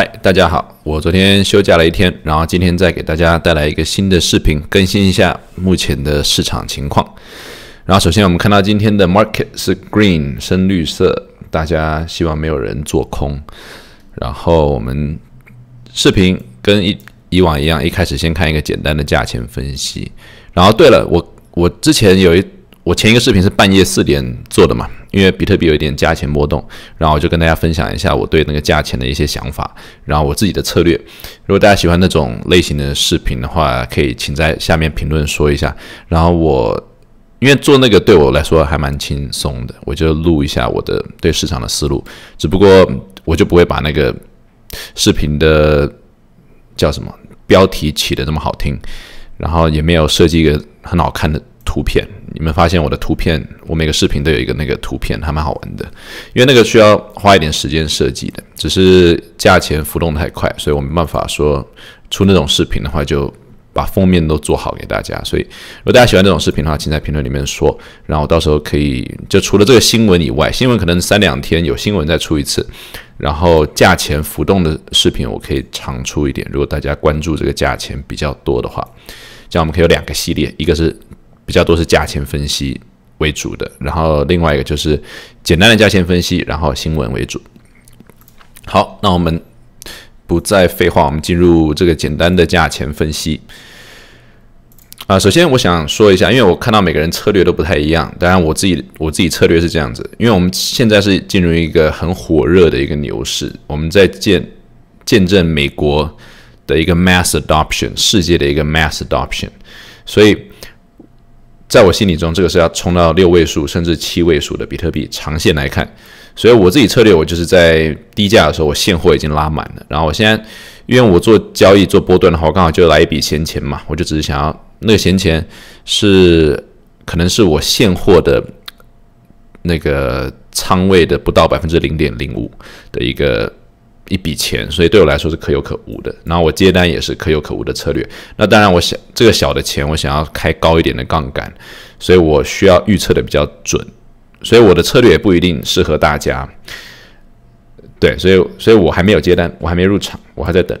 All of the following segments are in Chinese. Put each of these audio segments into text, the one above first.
嗨，大家好！我昨天休假了一天，然后今天再给大家带来一个新的视频，更新一下目前的市场情况。然后，首先我们看到今天的 market 是 green 深绿色，大家希望没有人做空。然后，我们视频跟以以往一样，一开始先看一个简单的价钱分析。然后，对了，我我之前有一。我前一个视频是半夜四点做的嘛，因为比特币有一点价钱波动，然后我就跟大家分享一下我对那个价钱的一些想法，然后我自己的策略。如果大家喜欢那种类型的视频的话，可以请在下面评论说一下。然后我因为做那个对我来说还蛮轻松的，我就录一下我的对市场的思路。只不过我就不会把那个视频的叫什么标题起的那么好听，然后也没有设计一个很好看的图片。你们发现我的图片，我每个视频都有一个那个图片，还蛮好玩的。因为那个需要花一点时间设计的，只是价钱浮动太快，所以我没办法说出那种视频的话，就把封面都做好给大家。所以，如果大家喜欢这种视频的话，请在评论里面说，后我到时候可以就除了这个新闻以外，新闻可能三两天有新闻再出一次，然后价钱浮动的视频我可以常出一点。如果大家关注这个价钱比较多的话，这样我们可以有两个系列，一个是。比较多是价钱分析为主的，然后另外一个就是简单的价钱分析，然后新闻为主。好，那我们不再废话，我们进入这个简单的价钱分析啊。首先，我想说一下，因为我看到每个人策略都不太一样，当然我自己我自己策略是这样子，因为我们现在是进入一个很火热的一个牛市，我们在见见证美国的一个 mass adoption，世界的一个 mass adoption，所以。在我心里中，这个是要冲到六位数甚至七位数的比特币长线来看，所以我自己策略我就是在低价的时候，我现货已经拉满了。然后我现在，因为我做交易做波段的话，我刚好就来一笔闲钱嘛，我就只是想要那个闲钱是可能是我现货的那个仓位的不到百分之零点零五的一个。一笔钱，所以对我来说是可有可无的。然后我接单也是可有可无的策略。那当然，我想这个小的钱，我想要开高一点的杠杆，所以我需要预测的比较准。所以我的策略也不一定适合大家。对，所以所以我还没有接单，我还没入场，我还在等，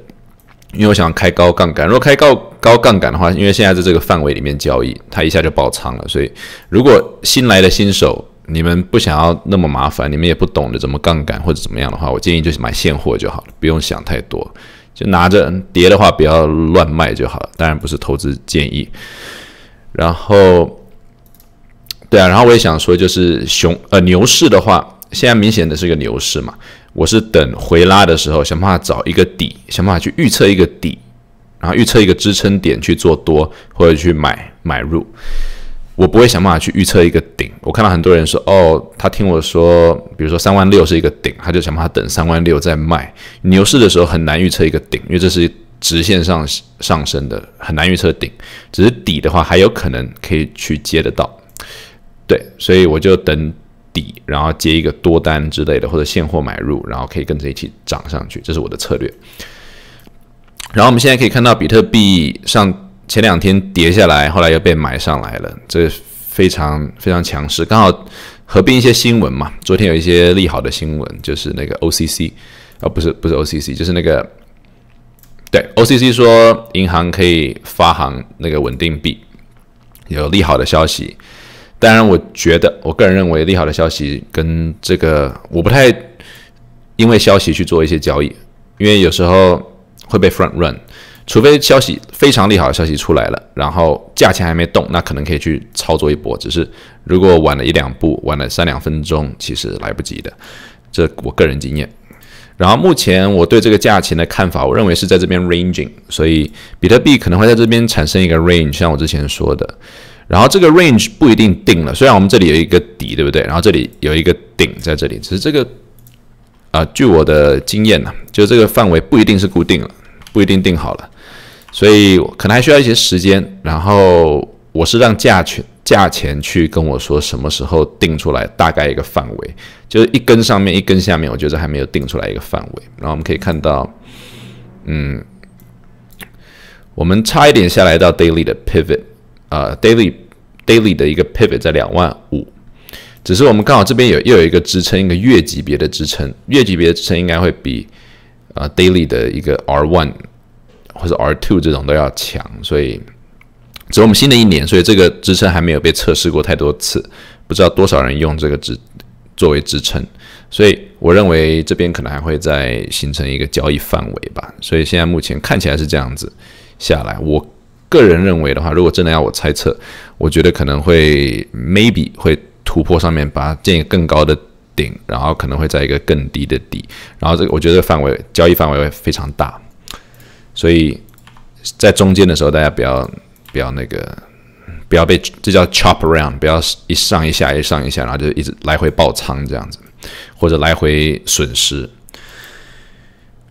因为我想开高杠杆。如果开高高杠杆的话，因为现在在这个范围里面交易，它一下就爆仓了。所以如果新来的新手，你们不想要那么麻烦，你们也不懂得怎么杠杆或者怎么样的话，我建议就是买现货就好了，不用想太多，就拿着，跌的话不要乱卖就好了。当然不是投资建议。然后，对啊，然后我也想说，就是熊呃牛市的话，现在明显的是个牛市嘛，我是等回拉的时候想办法找一个底，想办法去预测一个底，然后预测一个支撑点去做多或者去买买入。我不会想办法去预测一个顶。我看到很多人说，哦，他听我说，比如说三万六是一个顶，他就想办法等三万六再卖。牛市的时候很难预测一个顶，因为这是直线上上升的，很难预测顶。只是底的话，还有可能可以去接得到。对，所以我就等底，然后接一个多单之类的，或者现货买入，然后可以跟着一起涨上去。这是我的策略。然后我们现在可以看到比特币上。前两天跌下来，后来又被买上来了，这非常非常强势。刚好合并一些新闻嘛。昨天有一些利好的新闻，就是那个 OCC，啊，不是不是 OCC，就是那个对 OCC 说银行可以发行那个稳定币，有利好的消息。当然，我觉得我个人认为利好的消息跟这个我不太因为消息去做一些交易，因为有时候会被 front run。除非消息非常利好的消息出来了，然后价钱还没动，那可能可以去操作一波。只是如果晚了一两步，晚了三两分钟，其实来不及的。这我个人经验。然后目前我对这个价钱的看法，我认为是在这边 ranging，所以比特币可能会在这边产生一个 range，像我之前说的。然后这个 range 不一定定了，虽然我们这里有一个底，对不对？然后这里有一个顶在这里，只是这个啊，据我的经验呢，就这个范围不一定是固定了，不一定定好了。所以可能还需要一些时间，然后我是让价钱价钱去跟我说什么时候定出来大概一个范围，就是一根上面一根下面，我觉得还没有定出来一个范围。然后我们可以看到，嗯，我们差一点下来到 daily 的 pivot 啊，daily daily 的一个 pivot 在两万五，只是我们刚好这边有又有一个支撑，一个月级别的支撑，月级别的支撑应该会比啊 daily 的一个 R one。或者 R two 这种都要强，所以只有我们新的一年，所以这个支撑还没有被测试过太多次，不知道多少人用这个支作为支撑，所以我认为这边可能还会再形成一个交易范围吧。所以现在目前看起来是这样子下来，我个人认为的话，如果真的要我猜测，我觉得可能会 maybe 会突破上面，把它建一个更高的顶，然后可能会在一个更低的底，然后这个我觉得范围交易范围会非常大。所以在中间的时候，大家不要不要那个，不要被这叫 chop around，不要一上一下，一上一下，然后就一直来回爆仓这样子，或者来回损失。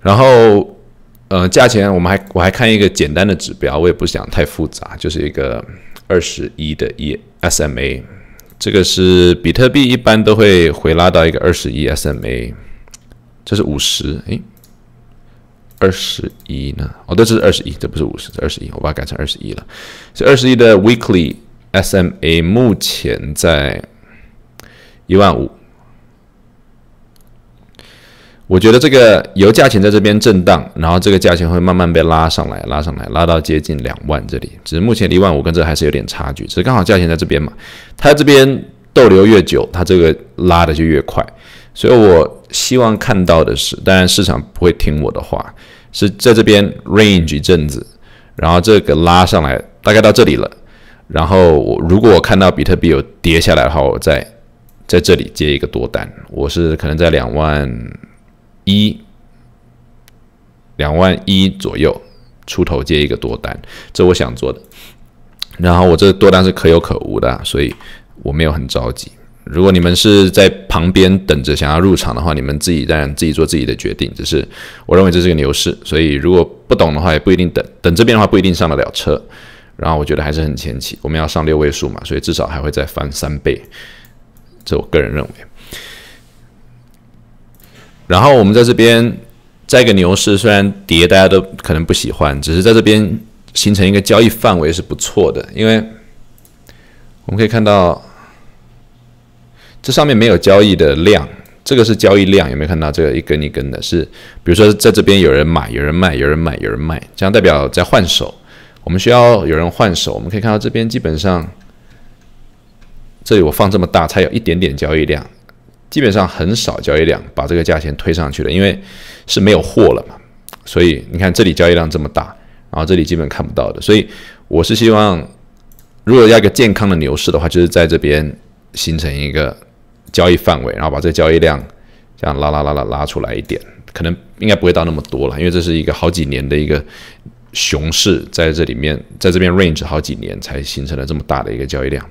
然后，呃，价钱我们还我还看一个简单的指标，我也不想太复杂，就是一个二十一的 E S M A，这个是比特币一般都会回拉到一个二十一 S M A，这是五十，哎。二十一呢？哦对，这是二十一，这不是五十，这二十一，我把它改成二十一了。所以二十一的 weekly SMA 目前在一万五。我觉得这个油价钱在这边震荡，然后这个价钱会慢慢被拉上来，拉上来，拉到接近两万这里。只是目前一万五跟这还是有点差距，只是刚好价钱在这边嘛。它这边逗留越久，它这个拉的就越快。所以我希望看到的是，当然市场不会听我的话，是在这边 range 一阵子，然后这个拉上来大概到这里了，然后我如果我看到比特币有跌下来的话，我再在这里接一个多单，我是可能在两万一、两万一左右出头接一个多单，这我想做的，然后我这多单是可有可无的，所以我没有很着急。如果你们是在旁边等着想要入场的话，你们自己当然自己做自己的决定。只是我认为这是个牛市，所以如果不懂的话，也不一定等。等这边的话，不一定上得了车。然后我觉得还是很前期，我们要上六位数嘛，所以至少还会再翻三倍。这我个人认为。然后我们在这边在一个牛市，虽然跌大家都可能不喜欢，只是在这边形成一个交易范围是不错的，因为我们可以看到。这上面没有交易的量，这个是交易量，有没有看到这个一根一根的？是，比如说在这边有人买，有人卖，有人买，有人卖，这样代表在换手。我们需要有人换手，我们可以看到这边基本上，这里我放这么大才有一点点交易量，基本上很少交易量把这个价钱推上去了，因为是没有货了嘛。所以你看这里交易量这么大，然后这里基本看不到的。所以我是希望，如果要一个健康的牛市的话，就是在这边形成一个。交易范围，然后把这个交易量这样拉拉拉拉拉出来一点，可能应该不会到那么多了，因为这是一个好几年的一个熊市，在这里面在这边 range 好几年才形成了这么大的一个交易量，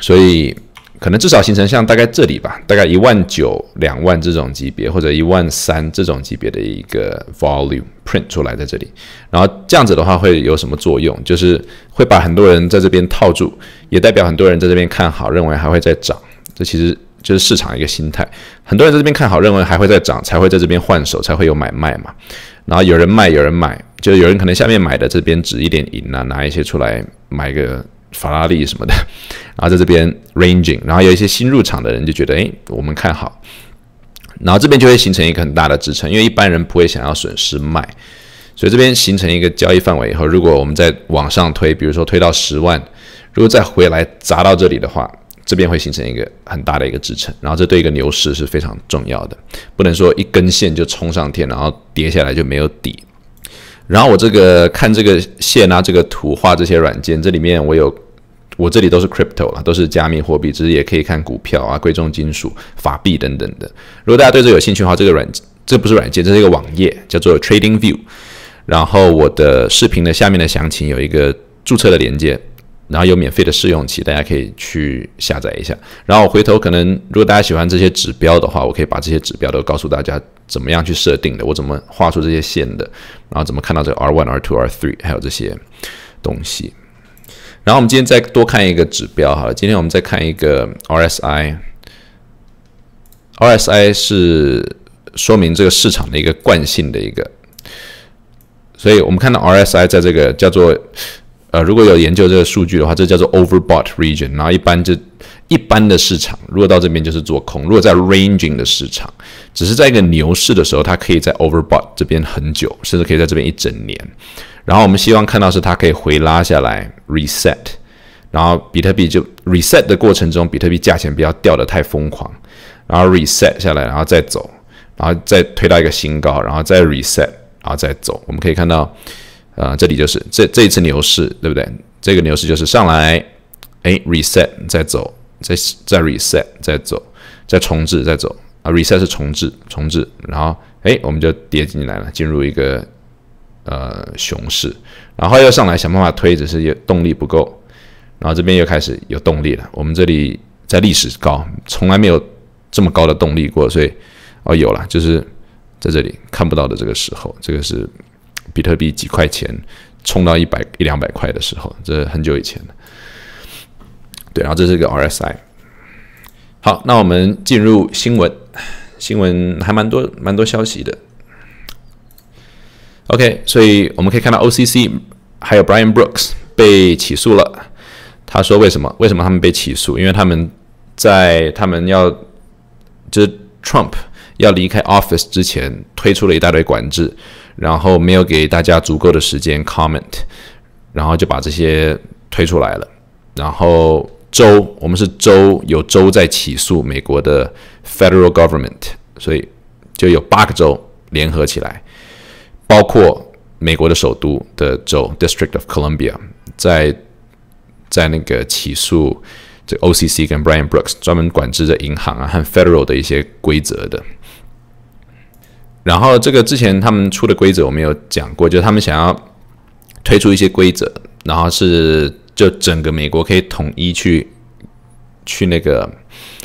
所以。可能至少形成像大概这里吧，大概一万九两万这种级别，或者一万三这种级别的一个 volume print 出来在这里，然后这样子的话会有什么作用？就是会把很多人在这边套住，也代表很多人在这边看好，认为还会再涨。这其实就是市场一个心态，很多人在这边看好，认为还会再涨，才会在这边换手，才会有买卖嘛。然后有人卖，有人买，就有人可能下面买的这边值一点银啊，拿一些出来买个。法拉利什么的，然后在这边 ranging，然后有一些新入场的人就觉得，哎，我们看好，然后这边就会形成一个很大的支撑，因为一般人不会想要损失卖，所以这边形成一个交易范围以后，如果我们再往上推，比如说推到十万，如果再回来砸到这里的话，这边会形成一个很大的一个支撑，然后这对一个牛市是非常重要的，不能说一根线就冲上天，然后跌下来就没有底。然后我这个看这个线啊，这个图画这些软件，这里面我有，我这里都是 crypto 啊，都是加密货币，只是也可以看股票啊、贵重金属、法币等等的。如果大家对这有兴趣的话，这个软这不是软件，这是一个网页，叫做 Trading View。然后我的视频的下面的详情有一个注册的连接。然后有免费的试用期，大家可以去下载一下。然后回头可能，如果大家喜欢这些指标的话，我可以把这些指标都告诉大家怎么样去设定的，我怎么画出这些线的，然后怎么看到这个 R one、R two、R three 还有这些东西。然后我们今天再多看一个指标哈，今天我们再看一个 R S I。R S I 是说明这个市场的一个惯性的一个，所以我们看到 R S I 在这个叫做。呃，如果有研究这个数据的话，这叫做 overbought region。然后一般就一般的市场，如果到这边就是做空。如果在 ranging 的市场，只是在一个牛市的时候，它可以在 overbought 这边很久，甚至可以在这边一整年。然后我们希望看到是它可以回拉下来 reset，然后比特币就 reset 的过程中，比特币价钱不要掉得太疯狂，然后 reset 下来，然后再走，然后再推到一个新高，然后再 reset，然后再走。我们可以看到。啊，这里就是这这一次牛市，对不对？这个牛市就是上来，哎，reset 再走，再再 reset 再走，再重置再走啊，reset 是重置，重置，然后哎，我们就跌进来了，进入一个呃熊市，然后又上来想办法推，只是有动力不够，然后这边又开始有动力了，我们这里在历史高，从来没有这么高的动力过，所以哦有了，就是在这里看不到的这个时候，这个是。比特币几块钱，冲到一百一两百块的时候，这很久以前了。对，然后这是个 RSI。好，那我们进入新闻，新闻还蛮多，蛮多消息的。OK，所以我们可以看到 OCC 还有 Brian Brooks 被起诉了。他说为什么？为什么他们被起诉？因为他们在他们要就是 Trump 要离开 Office 之前，推出了一大堆管制。然后没有给大家足够的时间 comment，然后就把这些推出来了。然后州，我们是州，有州在起诉美国的 federal government，所以就有八个州联合起来，包括美国的首都的州 District of Columbia，在在那个起诉这 OCC 跟 Brian Brooks 专门管制的银行啊和 federal 的一些规则的。然后这个之前他们出的规则我没有讲过，就他们想要推出一些规则，然后是就整个美国可以统一去去那个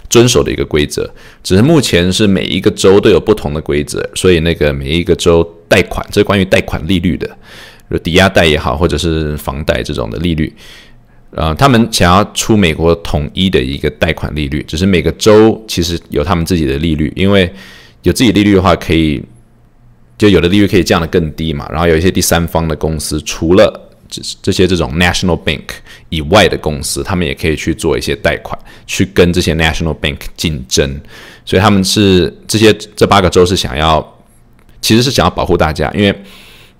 遵守的一个规则。只是目前是每一个州都有不同的规则，所以那个每一个州贷款，这关于贷款利率的，就抵押贷也好，或者是房贷这种的利率，呃，他们想要出美国统一的一个贷款利率，只是每个州其实有他们自己的利率，因为有自己利率的话可以。就有的利率可以降得更低嘛，然后有一些第三方的公司，除了这这些这种 national bank 以外的公司，他们也可以去做一些贷款，去跟这些 national bank 竞争，所以他们是这些这八个州是想要，其实是想要保护大家，因为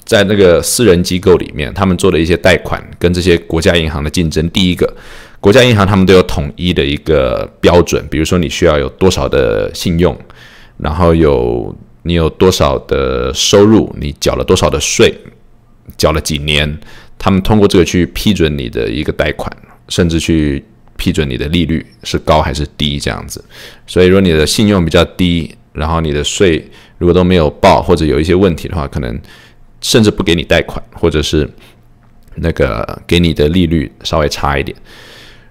在那个私人机构里面，他们做的一些贷款跟这些国家银行的竞争，第一个，国家银行他们都有统一的一个标准，比如说你需要有多少的信用，然后有。你有多少的收入？你缴了多少的税？缴了几年？他们通过这个去批准你的一个贷款，甚至去批准你的利率是高还是低这样子。所以，如果你的信用比较低，然后你的税如果都没有报或者有一些问题的话，可能甚至不给你贷款，或者是那个给你的利率稍微差一点。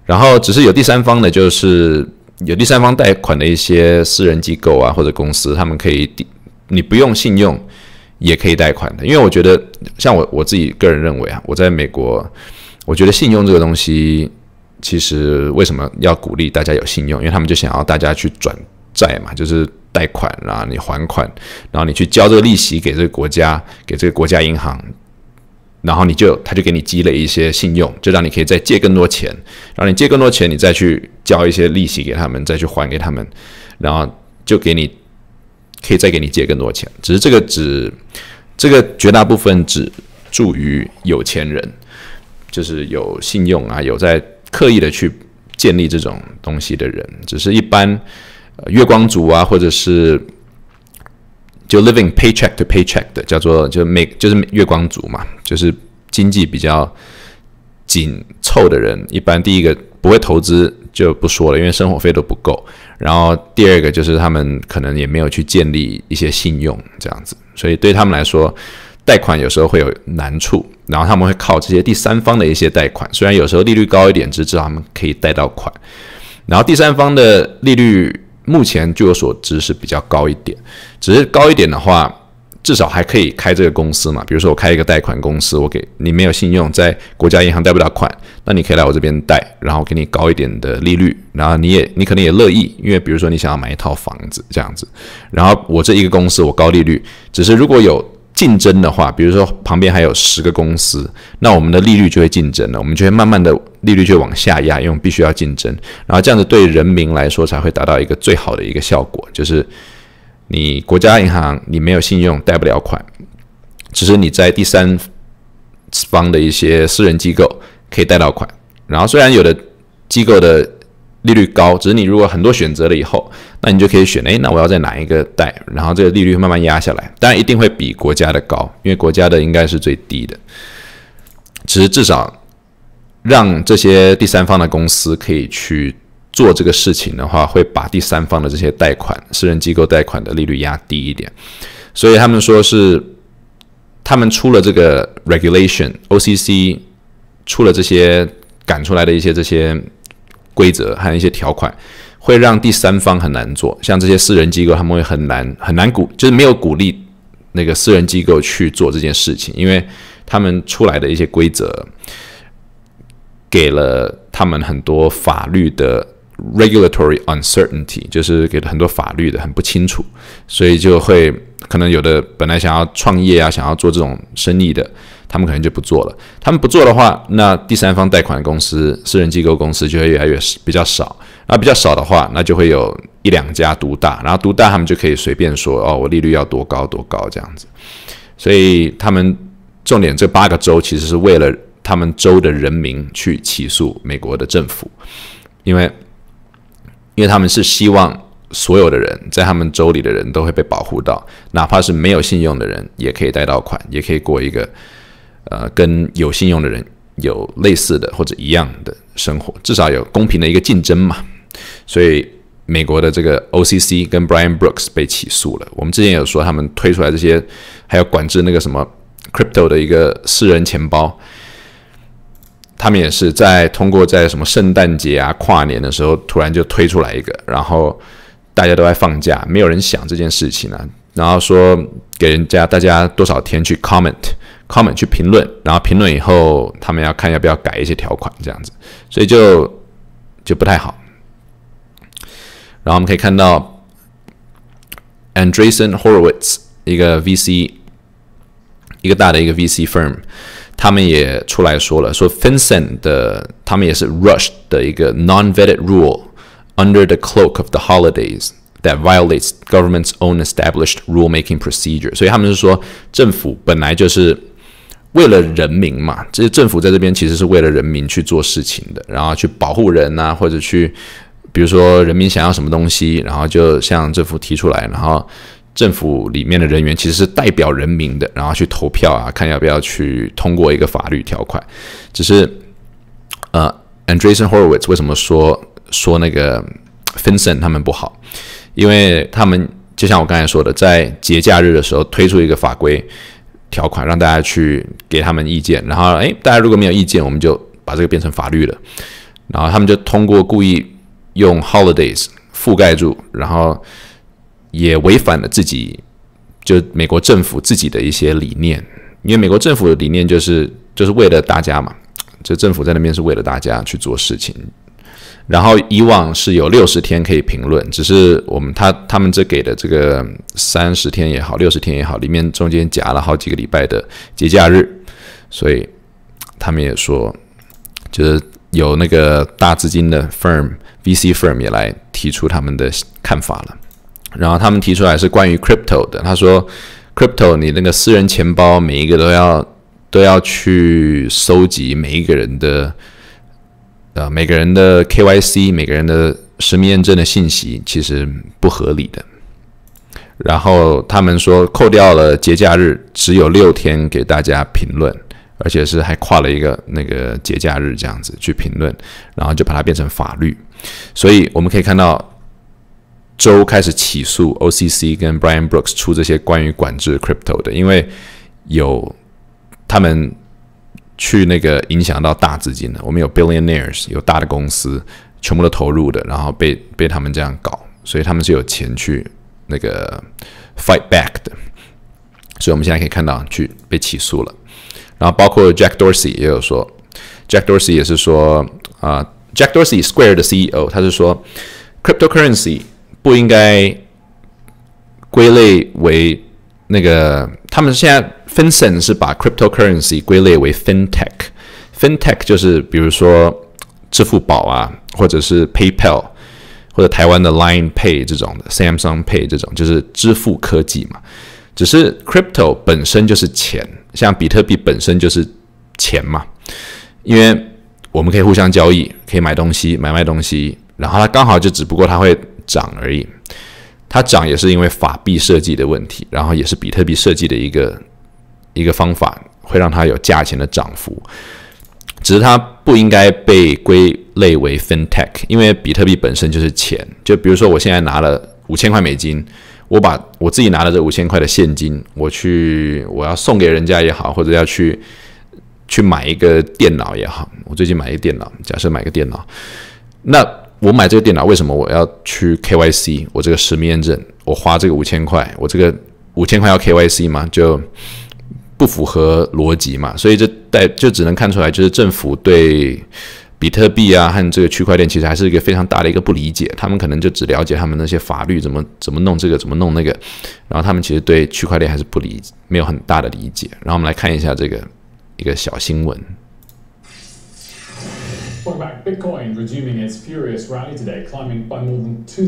然后，只是有第三方的，就是有第三方贷款的一些私人机构啊或者公司，他们可以。你不用信用也可以贷款的，因为我觉得，像我我自己个人认为啊，我在美国，我觉得信用这个东西，其实为什么要鼓励大家有信用？因为他们就想要大家去转债嘛，就是贷款啦，你还款，然后你去交这个利息给这个国家，给这个国家银行，然后你就他就给你积累一些信用，就让你可以再借更多钱，然后你借更多钱，你再去交一些利息给他们，再去还给他们，然后就给你。可以再给你借更多钱，只是这个只，这个绝大部分只助于有钱人，就是有信用啊，有在刻意的去建立这种东西的人。只是一般月光族啊，或者是就 living paycheck to paycheck 的，叫做就每就是月光族嘛，就是经济比较紧凑的人，一般第一个不会投资就不说了，因为生活费都不够。然后第二个就是他们可能也没有去建立一些信用这样子，所以对他们来说，贷款有时候会有难处。然后他们会靠这些第三方的一些贷款，虽然有时候利率高一点，只至少他们可以贷到款。然后第三方的利率目前据我所知是比较高一点，只是高一点的话。至少还可以开这个公司嘛？比如说我开一个贷款公司，我给你没有信用，在国家银行贷不了款，那你可以来我这边贷，然后给你高一点的利率，然后你也你可能也乐意，因为比如说你想要买一套房子这样子，然后我这一个公司我高利率，只是如果有竞争的话，比如说旁边还有十个公司，那我们的利率就会竞争了，我们就会慢慢的利率就往下压，因为必须要竞争，然后这样子对人民来说才会达到一个最好的一个效果，就是。你国家银行你没有信用贷不了款，只是你在第三方的一些私人机构可以贷到款。然后虽然有的机构的利率高，只是你如果很多选择了以后，那你就可以选哎，那我要在哪一个贷？然后这个利率慢慢压下来，当然一定会比国家的高，因为国家的应该是最低的。只是至少让这些第三方的公司可以去。做这个事情的话，会把第三方的这些贷款、私人机构贷款的利率压低一点。所以他们说是，他们出了这个 regulation，OCC 出了这些赶出来的一些这些规则和一些条款，会让第三方很难做。像这些私人机构，他们会很难很难鼓，就是没有鼓励那个私人机构去做这件事情，因为他们出来的一些规则，给了他们很多法律的。regulatory uncertainty 就是给很多法律的很不清楚，所以就会可能有的本来想要创业啊，想要做这种生意的，他们可能就不做了。他们不做的话，那第三方贷款公司、私人机构公司就会越来越比较少。那比较少的话，那就会有一两家独大，然后独大他们就可以随便说哦，我利率要多高多高这样子。所以他们重点这八个州其实是为了他们州的人民去起诉美国的政府，因为。因为他们是希望所有的人在他们州里的人都会被保护到，哪怕是没有信用的人也可以贷到款，也可以过一个，呃，跟有信用的人有类似的或者一样的生活，至少有公平的一个竞争嘛。所以美国的这个 OCC 跟 Brian Brooks 被起诉了。我们之前有说他们推出来这些，还有管制那个什么 crypto 的一个私人钱包。他们也是在通过在什么圣诞节啊跨年的时候，突然就推出来一个，然后大家都在放假，没有人想这件事情啊。然后说给人家大家多少天去 comment comment 去评论，然后评论以后他们要看要不要改一些条款这样子，所以就就不太好。然后我们可以看到 a n d r e s e n Horowitz 一个 VC 一个大的一个 VC firm。他们也出来说了，说 f i n n e n 的，他们也是 Rush 的一个 non-vetted rule under the cloak of the holidays that violates government's own established rulemaking procedure。所以他们是说，政府本来就是为了人民嘛，这政府在这边其实是为了人民去做事情的，然后去保护人呐，或者去，比如说人民想要什么东西，然后就向政府提出来，然后。政府里面的人员其实是代表人民的，然后去投票啊，看要不要去通过一个法律条款。只是，呃 a n d r e e s e n Horowitz 为什么说说那个 f i n s e n 他们不好？因为他们就像我刚才说的，在节假日的时候推出一个法规条款，让大家去给他们意见。然后，哎，大家如果没有意见，我们就把这个变成法律了。然后他们就通过故意用 holidays 覆盖住，然后。也违反了自己，就美国政府自己的一些理念，因为美国政府的理念就是就是为了大家嘛，就政府在那边是为了大家去做事情。然后以往是有六十天可以评论，只是我们他他们这给的这个三十天也好，六十天也好，里面中间夹了好几个礼拜的节假日，所以他们也说，就是有那个大资金的 firm VC firm 也来提出他们的看法了。然后他们提出来是关于 crypto 的，他说 crypto 你那个私人钱包每一个都要都要去收集每一个人的呃每个人的 KYC 每个人的实名验证的信息，其实不合理的。然后他们说扣掉了节假日，只有六天给大家评论，而且是还跨了一个那个节假日这样子去评论，然后就把它变成法律。所以我们可以看到。州开始起诉 OCC 跟 Brian Brooks 出这些关于管制 crypto 的，因为有他们去那个影响到大资金的，我们有 billionaires 有大的公司全部都投入的，然后被被他们这样搞，所以他们是有钱去那个 fight back 的，所以我们现在可以看到去被起诉了。然后包括 Jack Dorsey 也有说，Jack Dorsey 也是说啊，Jack Dorsey Square 的 CEO 他是说，cryptocurrency。不应该归类为那个。他们现在分省是把 cryptocurrency 归类为 fintech，fintech 就是比如说支付宝啊，或者是 PayPal，或者台湾的 Line Pay 这种的，Samsung Pay 这种，就是支付科技嘛。只是 crypto 本身就是钱，像比特币本身就是钱嘛，因为我们可以互相交易，可以买东西，买卖东西，然后它刚好就只不过它会。涨而已，它涨也是因为法币设计的问题，然后也是比特币设计的一个一个方法，会让它有价钱的涨幅。只是它不应该被归类为 FinTech，因为比特币本身就是钱。就比如说，我现在拿了五千块美金，我把我自己拿了这五千块的现金，我去我要送给人家也好，或者要去去买一个电脑也好，我最近买一个电脑，假设买个电脑，那。我买这个电脑，为什么我要去 KYC？我这个实名认证，我花这个五千块，我这个五千块要 KYC 吗？就不符合逻辑嘛。所以这代就只能看出来，就是政府对比特币啊和这个区块链其实还是一个非常大的一个不理解。他们可能就只了解他们那些法律怎么怎么弄这个怎么弄那个，然后他们其实对区块链还是不理没有很大的理解。然后我们来看一下这个一个小新闻。Talking Bitcoin resuming its furious rally today, climbing by more than $2,000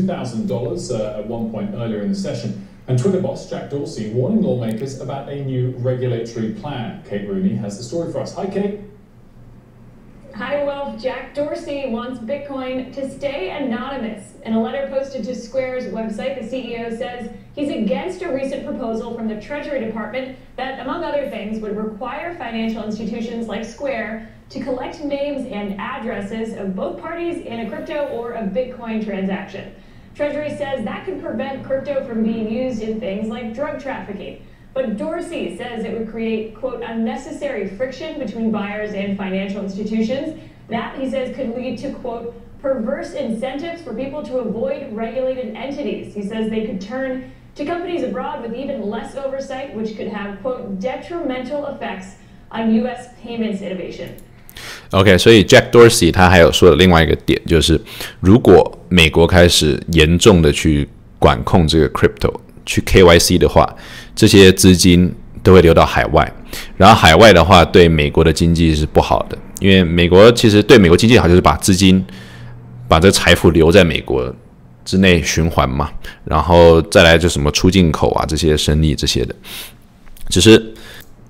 uh, at one point earlier in the session. And Twitter boss Jack Dorsey warning lawmakers about a new regulatory plan. Kate Rooney has the story for us. Hi, Kate. Hi, Wolf. Jack Dorsey wants Bitcoin to stay anonymous. In a letter posted to Square's website, the CEO says he's against a recent proposal from the Treasury Department that, among other things, would require financial institutions like Square to collect names and addresses of both parties in a crypto or a Bitcoin transaction. Treasury says that could prevent crypto from being used in things like drug trafficking. But Dorsey says it would create, quote, unnecessary friction between buyers and financial institutions. That, he says, could lead to, quote, perverse incentives for people to avoid regulated entities. He says they could turn to companies abroad with even less oversight, which could have, quote, detrimental effects on U.S. payments innovation. OK，所以 Jack Dorsey 他还有说的另外一个点就是，如果美国开始严重的去管控这个 crypto 去 KYC 的话，这些资金都会流到海外，然后海外的话对美国的经济是不好的，因为美国其实对美国经济好就是把资金、把这财富留在美国之内循环嘛，然后再来就什么出进口啊这些生意这些的，只是。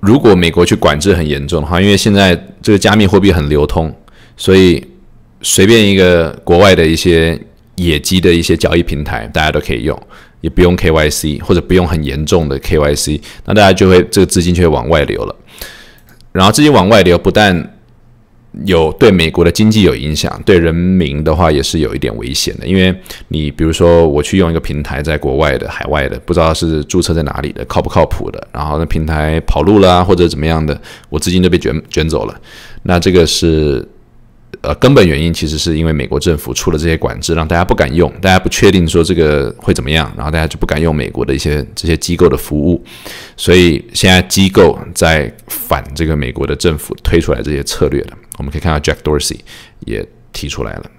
如果美国去管制很严重的话，因为现在这个加密货币很流通，所以随便一个国外的一些野鸡的一些交易平台，大家都可以用，也不用 KYC 或者不用很严重的 KYC，那大家就会这个资金就会往外流了。然后资金往外流，不但有对美国的经济有影响，对人民的话也是有一点危险的。因为你比如说我去用一个平台，在国外的海外的，不知道是注册在哪里的，靠不靠谱的。然后那平台跑路了或者怎么样的，我资金都被卷卷走了。那这个是呃根本原因，其实是因为美国政府出了这些管制，让大家不敢用，大家不确定说这个会怎么样，然后大家就不敢用美国的一些这些机构的服务。所以现在机构在反这个美国的政府推出来这些策略的。我们可以看到 Jack Dorsey 也提出来了。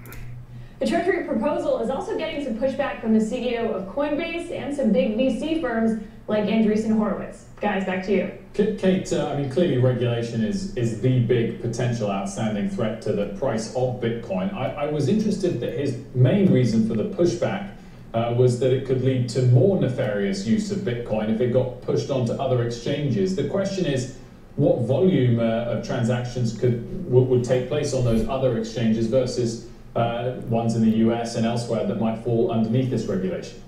The Treasury proposal is also getting some pushback from the CEO of Coinbase and some big VC firms like Andreessen Horowitz. Guys, back to you. Kate, uh, I mean, clearly regulation is, is the big potential outstanding threat to the price of Bitcoin. I, I was interested that his main reason for the pushback uh, was that it could lead to more nefarious use of Bitcoin if it got pushed onto other exchanges. The question is, what volume uh, of transactions could would take place on those other exchanges versus uh, ones in the US and elsewhere that might fall underneath this regulation?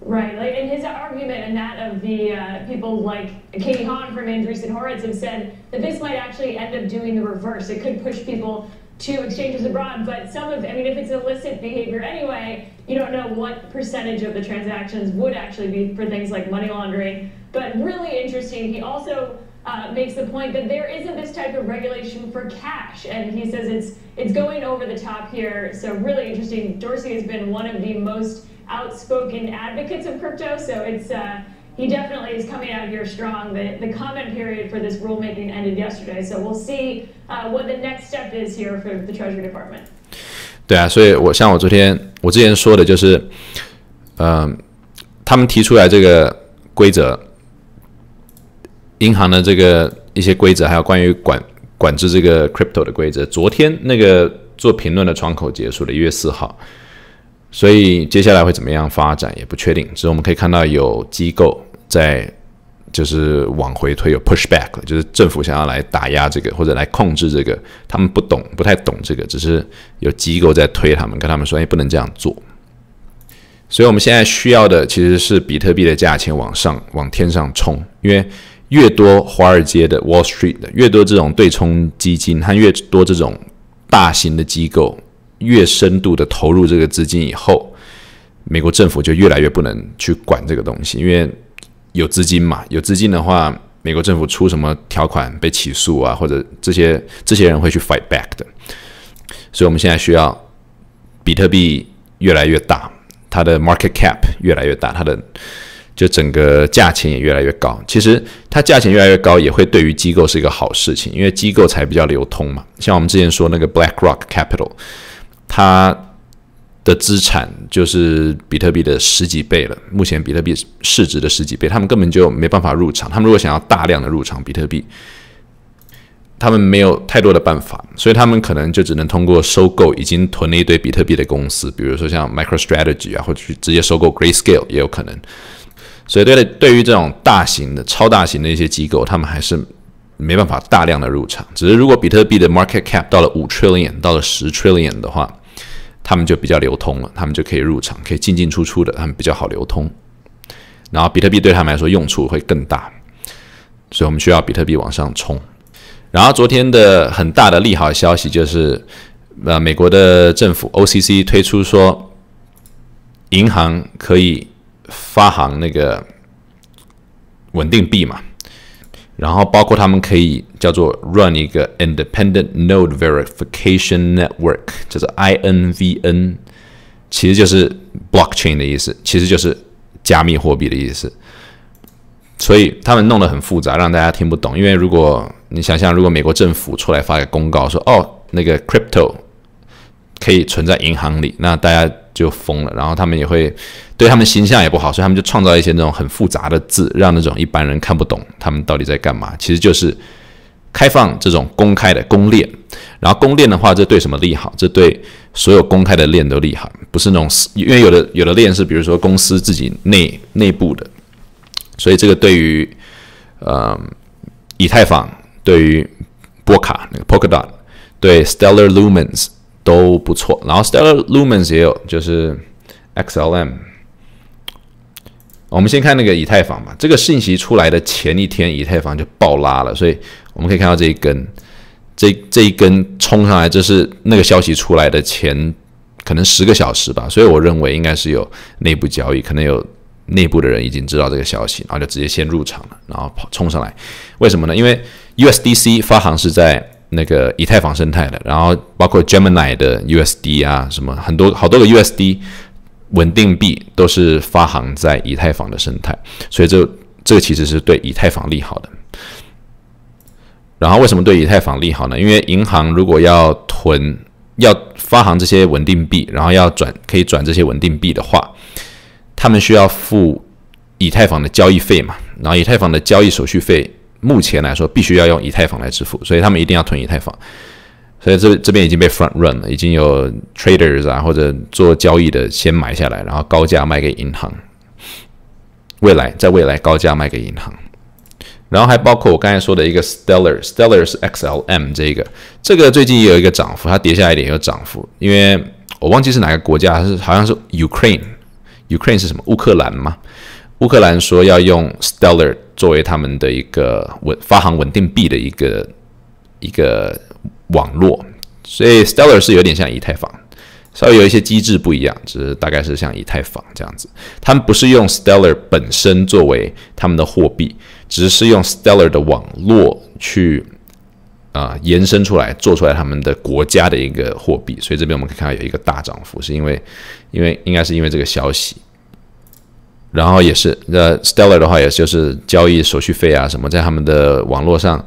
Right, like in his argument and that of the uh, people like Katie Hahn from Andreessen Horowitz have said that this might actually end up doing the reverse. It could push people to exchanges abroad, but some of, I mean, if it's illicit behavior anyway, you don't know what percentage of the transactions would actually be for things like money laundering. But really interesting, he also uh, makes the point that there isn't this type of regulation for cash, and he says it's it's going over the top here. So really interesting. Dorsey has been one of the most outspoken advocates of crypto, so it's uh, he definitely is coming out here strong. The the comment period for this rulemaking ended yesterday, so we'll see uh, what the next step is here for the Treasury Department. 对啊，所以我像我昨天我之前说的就是，嗯、呃，他们提出来这个规则。银行的这个一些规则，还有关于管管制这个 crypto 的规则，昨天那个做评论的窗口结束了，一月四号，所以接下来会怎么样发展也不确定。只是我们可以看到有机构在就是往回推，有 push back，就是政府想要来打压这个或者来控制这个，他们不懂，不太懂这个，只是有机构在推他们，跟他们说，哎，不能这样做。所以我们现在需要的其实是比特币的价钱往上往天上冲，因为。越多华尔街的 Wall Street 的，越多这种对冲基金和越多这种大型的机构，越深度的投入这个资金以后，美国政府就越来越不能去管这个东西，因为有资金嘛，有资金的话，美国政府出什么条款被起诉啊，或者这些这些人会去 fight back 的，所以我们现在需要比特币越来越大，它的 market cap 越来越大，它的。就整个价钱也越来越高，其实它价钱越来越高，也会对于机构是一个好事情，因为机构才比较流通嘛。像我们之前说那个 BlackRock Capital，它的资产就是比特币的十几倍了，目前比特币市值的十几倍，他们根本就没办法入场。他们如果想要大量的入场比特币，他们没有太多的办法，所以他们可能就只能通过收购已经囤了一堆比特币的公司，比如说像 MicroStrategy 啊，或者去直接收购 Grayscale 也有可能。所以对对于这种大型的、超大型的一些机构，他们还是没办法大量的入场。只是如果比特币的 market cap 到了五 trillion、到了十 trillion 的话，他们就比较流通了，他们就可以入场，可以进进出出的，他们比较好流通。然后比特币对他们来说用处会更大，所以我们需要比特币往上冲。然后昨天的很大的利好消息就是，呃，美国的政府 OCC 推出说，银行可以。发行那个稳定币嘛，然后包括他们可以叫做 run 一个 independent node verification network，叫做 INVN，其实就是 blockchain 的意思，其实就是加密货币的意思。所以他们弄得很复杂，让大家听不懂。因为如果你想象，如果美国政府出来发个公告说，哦，那个 crypto。可以存在银行里，那大家就疯了。然后他们也会对他们形象也不好，所以他们就创造一些那种很复杂的字，让那种一般人看不懂他们到底在干嘛。其实就是开放这种公开的公链。然后公链的话，这对什么利好？这对所有公开的链都利好，不是那种因为有的有的链是比如说公司自己内内部的，所以这个对于呃以太坊、对于波卡那个 Polkadot、对 Stellar Lumens。都不错，然后 Stellar Lumens 也有，就是 XLM。我们先看那个以太坊吧。这个信息出来的前一天，以太坊就爆拉了，所以我们可以看到这一根，这这一根冲上来，就是那个消息出来的前可能十个小时吧。所以我认为应该是有内部交易，可能有内部的人已经知道这个消息，然后就直接先入场了，然后跑冲上来。为什么呢？因为 USDC 发行是在那个以太坊生态的，然后包括 Gemini 的 USD 啊，什么很多好多个 USD 稳定币都是发行在以太坊的生态，所以这这个其实是对以太坊利好的。然后为什么对以太坊利好呢？因为银行如果要囤、要发行这些稳定币，然后要转、可以转这些稳定币的话，他们需要付以太坊的交易费嘛，然后以太坊的交易手续费。目前来说，必须要用以太坊来支付，所以他们一定要囤以太坊。所以这这边已经被 front run 了，已经有 traders 啊或者做交易的先买下来，然后高价卖给银行。未来在未来高价卖给银行，然后还包括我刚才说的一个 stellar，stellar 是 XLM 这个，这个最近也有一个涨幅，它跌下来一点有涨幅，因为我忘记是哪个国家，还是好像是 Ukraine，Ukraine 是什么乌克兰吗？乌克兰说要用 Stellar 作为他们的一个稳发行稳定币的一个一个网络，所以 Stellar 是有点像以太坊，稍微有一些机制不一样，只是大概是像以太坊这样子。他们不是用 Stellar 本身作为他们的货币，只是用 Stellar 的网络去啊延伸出来做出来他们的国家的一个货币，所以这边我们可以看到有一个大涨幅，是因为因为应该是因为这个消息。然后也是，呃，stellar 的话，也就是交易手续费啊什么，在他们的网络上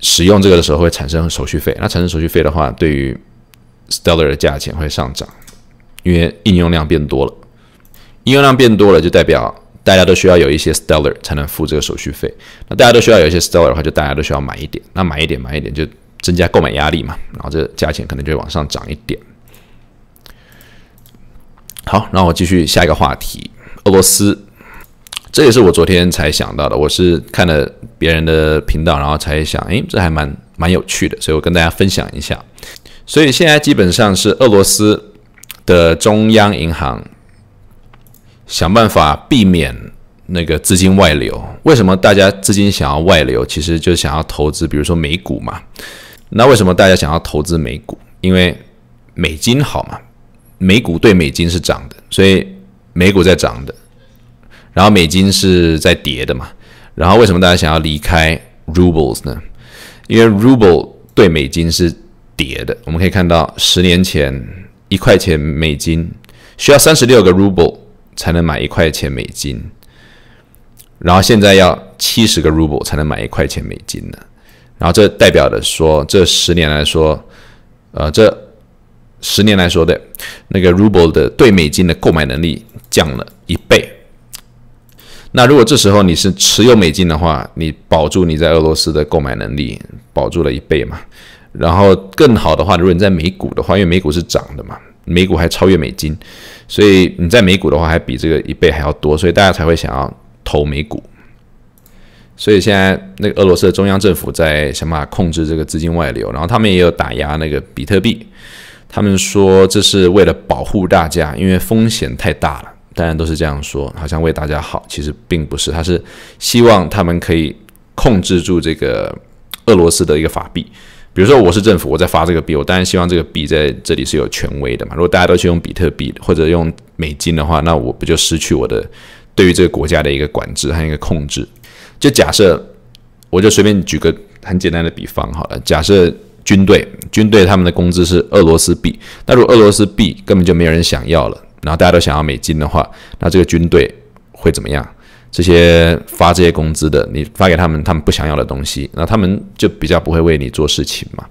使用这个的时候会产生手续费。那产生手续费的话，对于 stellar 的价钱会上涨，因为应用量变多了，应用量变多了就代表大家都需要有一些 stellar 才能付这个手续费。那大家都需要有一些 stellar 的话，就大家都需要买一点。那买一点买一点就增加购买压力嘛，然后这价钱可能就往上涨一点。好，那我继续下一个话题。俄罗斯，这也是我昨天才想到的。我是看了别人的频道，然后才想，诶，这还蛮蛮有趣的，所以我跟大家分享一下。所以现在基本上是俄罗斯的中央银行想办法避免那个资金外流。为什么大家资金想要外流？其实就是想要投资，比如说美股嘛。那为什么大家想要投资美股？因为美金好嘛，美股对美金是涨的，所以。美股在涨的，然后美金是在跌的嘛？然后为什么大家想要离开 rubles 呢？因为 ruble 对美金是跌的。我们可以看到，十年前一块钱美金需要三十六个 ruble 才能买一块钱美金，然后现在要七十个 ruble 才能买一块钱美金呢。然后这代表的说，这十年来说，呃，这十年来说的，那个 ruble 的对美金的购买能力。降了一倍，那如果这时候你是持有美金的话，你保住你在俄罗斯的购买能力，保住了一倍嘛。然后更好的话，如果你在美股的话，因为美股是涨的嘛，美股还超越美金，所以你在美股的话还比这个一倍还要多，所以大家才会想要投美股。所以现在那个俄罗斯的中央政府在想办法控制这个资金外流，然后他们也有打压那个比特币，他们说这是为了保护大家，因为风险太大了。当然都是这样说，好像为大家好，其实并不是。他是希望他们可以控制住这个俄罗斯的一个法币。比如说，我是政府，我在发这个币，我当然希望这个币在这里是有权威的嘛。如果大家都去用比特币或者用美金的话，那我不就失去我的对于这个国家的一个管制和一个控制？就假设，我就随便举个很简单的比方好了。假设军队军队他们的工资是俄罗斯币，那如果俄罗斯币根本就没有人想要了。然后大家都想要美金的话，那这个军队会怎么样？这些发这些工资的，你发给他们，他们不想要的东西，那他们就比较不会为你做事情嘛。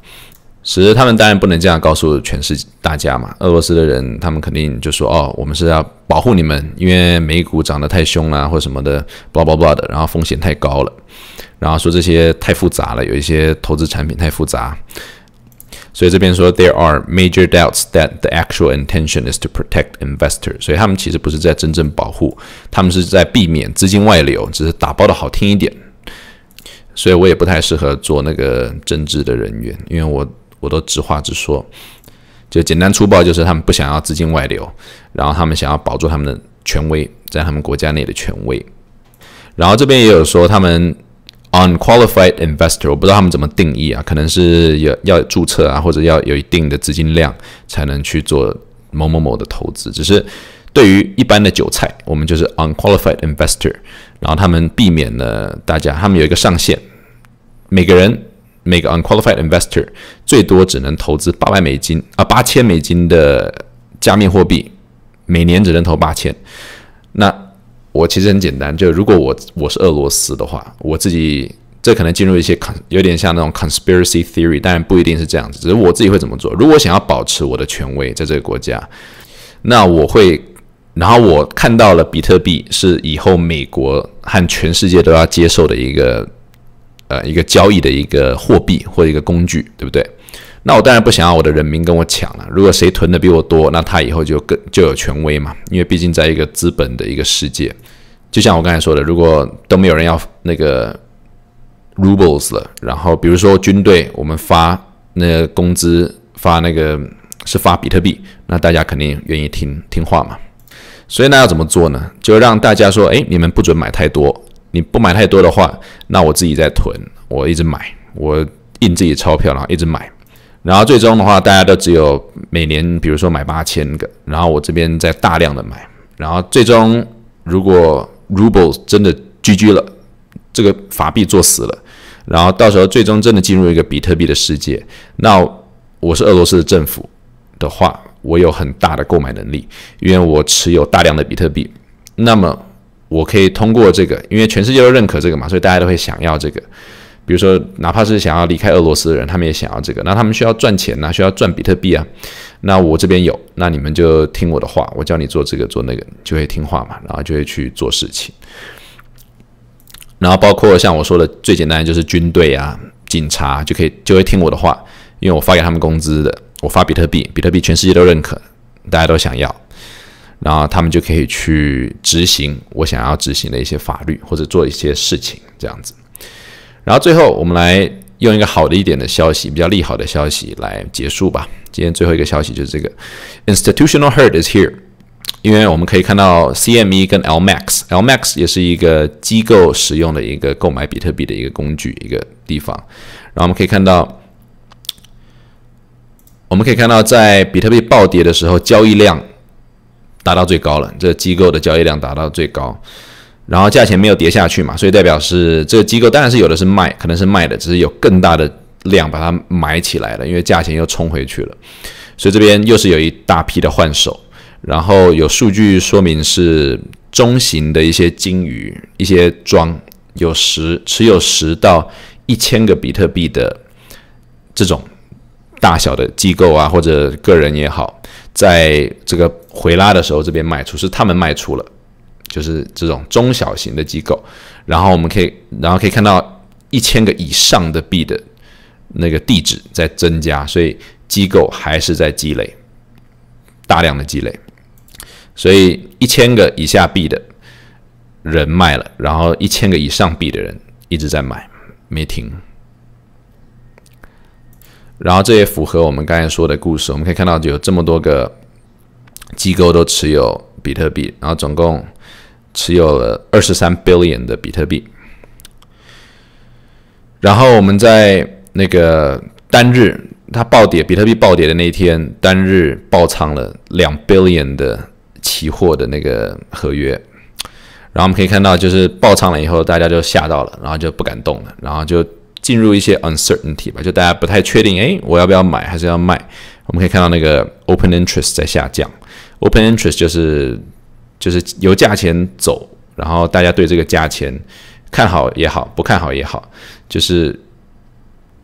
其实他们当然不能这样告诉全世界大家嘛。俄罗斯的人，他们肯定就说：哦，我们是要保护你们，因为美股涨得太凶了，或者什么的，blah blah blah 的，然后风险太高了，然后说这些太复杂了，有一些投资产品太复杂。所以这边说，there are major doubts that the actual intention is to protect investors。所以他们其实不是在真正保护，他们是在避免资金外流，只是打包的好听一点。所以我也不太适合做那个政治的人员，因为我我都直话直说，就简单粗暴，就是他们不想要资金外流，然后他们想要保住他们的权威，在他们国家内的权威。然后这边也有说他们。Unqualified investor，我不知道他们怎么定义啊？可能是要要注册啊，或者要有一定的资金量才能去做某某某的投资。只是对于一般的韭菜，我们就是 unqualified investor。然后他们避免了大家，他们有一个上限，每个人每个 unqualified investor 最多只能投资八百美金啊，八千美金的加密货币，每年只能投八千。那我其实很简单，就如果我我是俄罗斯的话，我自己这可能进入一些 con 有点像那种 conspiracy theory，当然不一定是这样子，只是我自己会怎么做。如果想要保持我的权威在这个国家，那我会，然后我看到了比特币是以后美国和全世界都要接受的一个呃一个交易的一个货币或者一个工具，对不对？那我当然不想要我的人民跟我抢了。如果谁囤的比我多，那他以后就更就有权威嘛。因为毕竟在一个资本的一个世界，就像我刚才说的，如果都没有人要那个 rubles 了，然后比如说军队，我们发那工资发那个是发比特币，那大家肯定愿意听听话嘛。所以那要怎么做呢？就让大家说，哎，你们不准买太多。你不买太多的话，那我自己在囤，我一直买，我印自己钞票，然后一直买。然后最终的话，大家都只有每年，比如说买八千个，然后我这边在大量的买，然后最终如果 Ruble 真的居居了，这个法币作死了，然后到时候最终真的进入一个比特币的世界，那我是俄罗斯的政府的话，我有很大的购买能力，因为我持有大量的比特币，那么我可以通过这个，因为全世界都认可这个嘛，所以大家都会想要这个。比如说，哪怕是想要离开俄罗斯的人，他们也想要这个。那他们需要赚钱，呐，需要赚比特币啊？那我这边有，那你们就听我的话，我叫你做这个做那个，就会听话嘛，然后就会去做事情。然后包括像我说的最简单，就是军队啊、警察就可以就会听我的话，因为我发给他们工资的，我发比特币，比特币全世界都认可，大家都想要，然后他们就可以去执行我想要执行的一些法律或者做一些事情，这样子。然后最后，我们来用一个好的一点的消息，比较利好的消息来结束吧。今天最后一个消息就是这个，institutional herd is here。因为我们可以看到 CME 跟 LMAX，LMAX 也是一个机构使用的一个购买比特币的一个工具，一个地方。然后我们可以看到，我们可以看到在比特币暴跌的时候，交易量达到最高了，这机构的交易量达到最高。然后价钱没有跌下去嘛，所以代表是这个机构当然是有的是卖，可能是卖的，只是有更大的量把它买起来了，因为价钱又冲回去了，所以这边又是有一大批的换手，然后有数据说明是中型的一些鲸鱼，一些庄有十持有十到一千个比特币的这种大小的机构啊或者个人也好，在这个回拉的时候这边卖出是他们卖出了。就是这种中小型的机构，然后我们可以，然后可以看到一千个以上的币的那个地址在增加，所以机构还是在积累大量的积累。所以一千个以下币的人卖了，然后一千个以上币的人一直在买，没停。然后这也符合我们刚才说的故事。我们可以看到有这么多个机构都持有比特币，然后总共。持有了二十三 billion 的比特币，然后我们在那个单日，它暴跌，比特币暴跌的那一天，单日爆仓了两 billion 的期货的那个合约，然后我们可以看到，就是爆仓了以后，大家就吓到了，然后就不敢动了，然后就进入一些 uncertainty 吧，就大家不太确定，哎，我要不要买还是要卖？我们可以看到那个 open interest 在下降，open interest 就是。就是由价钱走，然后大家对这个价钱看好也好，不看好也好，就是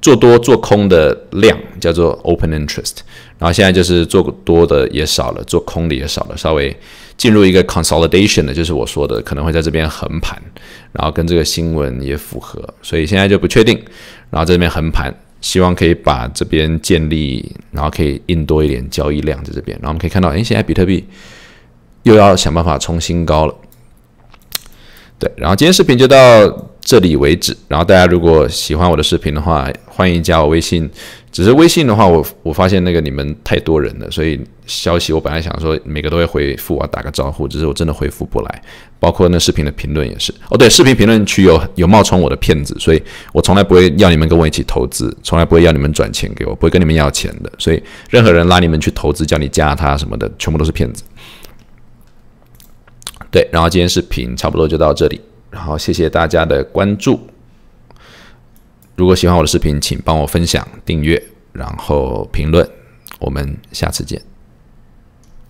做多做空的量叫做 open interest，然后现在就是做多的也少了，做空的也少了，稍微进入一个 consolidation 的，就是我说的可能会在这边横盘，然后跟这个新闻也符合，所以现在就不确定，然后这边横盘，希望可以把这边建立，然后可以印多一点交易量在这边，然后我们可以看到，哎，现在比特币。又要想办法冲新高了。对，然后今天视频就到这里为止。然后大家如果喜欢我的视频的话，欢迎加我微信。只是微信的话，我我发现那个你们太多人了，所以消息我本来想说每个都会回复啊，打个招呼，只是我真的回复不来。包括那视频的评论也是。哦，对，视频评论区有有冒充我的骗子，所以我从来不会要你们跟我一起投资，从来不会要你们转钱给我，不会跟你们要钱的。所以任何人拉你们去投资，叫你加他什么的，全部都是骗子。对，然后今天视频差不多就到这里，然后谢谢大家的关注。如果喜欢我的视频，请帮我分享、订阅，然后评论。我们下次见。